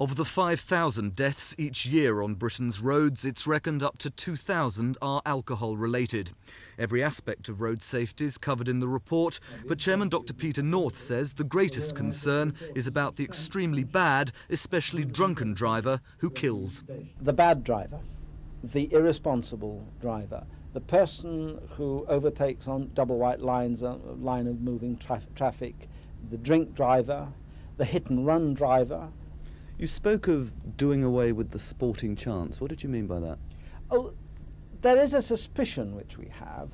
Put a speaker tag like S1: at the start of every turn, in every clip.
S1: Of the 5,000 deaths each year on Britain's roads, it's reckoned up to 2,000 are alcohol related. Every aspect of road safety is covered in the report, but Chairman Dr Peter North says the greatest concern is about the extremely bad, especially drunken driver who kills.
S2: The bad driver, the irresponsible driver, the person who overtakes on double white lines, a uh, line of moving traffic, the drink driver, the hit and run driver,
S1: you spoke of doing away with the sporting chance. What did you mean by that?
S2: Oh, there is a suspicion which we have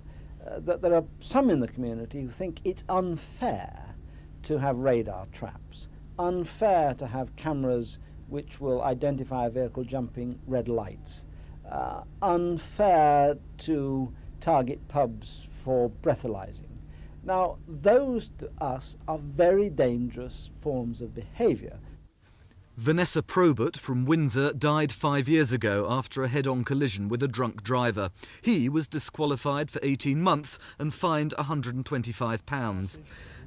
S2: uh, that there are some in the community who think it's unfair to have radar traps, unfair to have cameras which will identify a vehicle jumping red lights, uh, unfair to target pubs for breathalyzing. Now, those to us are very dangerous forms of behavior
S1: Vanessa Probert from Windsor died five years ago after a head-on collision with a drunk driver. He was disqualified for 18 months and fined £125.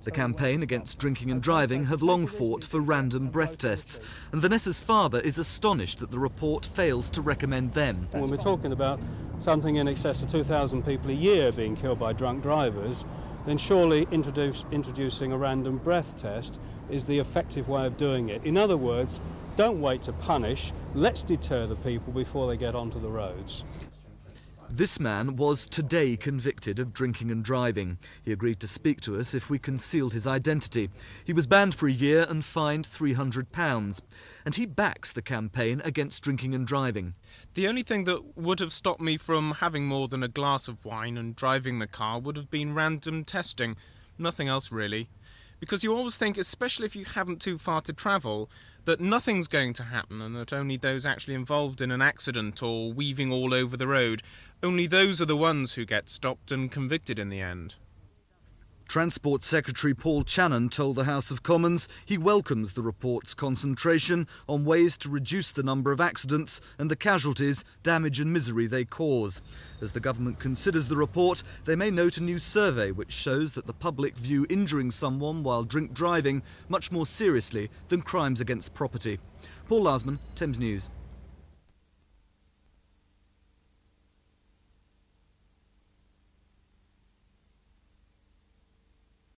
S1: The campaign against drinking and driving have long fought for random breath tests, and Vanessa's father is astonished that the report fails to recommend them. When we're talking
S3: about something in excess of 2,000 people a year being killed by drunk drivers, then surely introduce, introducing a random breath test is the effective way of doing it. In other words, don't wait to punish, let's deter the people before they get onto the roads.
S1: This man was today convicted of drinking and driving. He agreed to speak to us if we concealed his identity. He was banned for a year and fined £300.
S4: And he backs the campaign against drinking and driving. The only thing that would have stopped me from having more than a glass of wine and driving the car would have been random testing. Nothing else, really. Because you always think, especially if you haven't too far to travel, that nothing's going to happen and that only those actually involved in an accident or weaving all over the road, only those are the ones who get stopped and convicted in the end.
S1: Transport Secretary Paul Channon told the House of Commons he welcomes the report's concentration on ways to reduce the number of accidents and the casualties, damage and misery they cause. As the government considers the report, they may note a new survey which shows that the public view injuring someone while drink driving much more seriously than crimes against property. Paul Larsman, Thames News.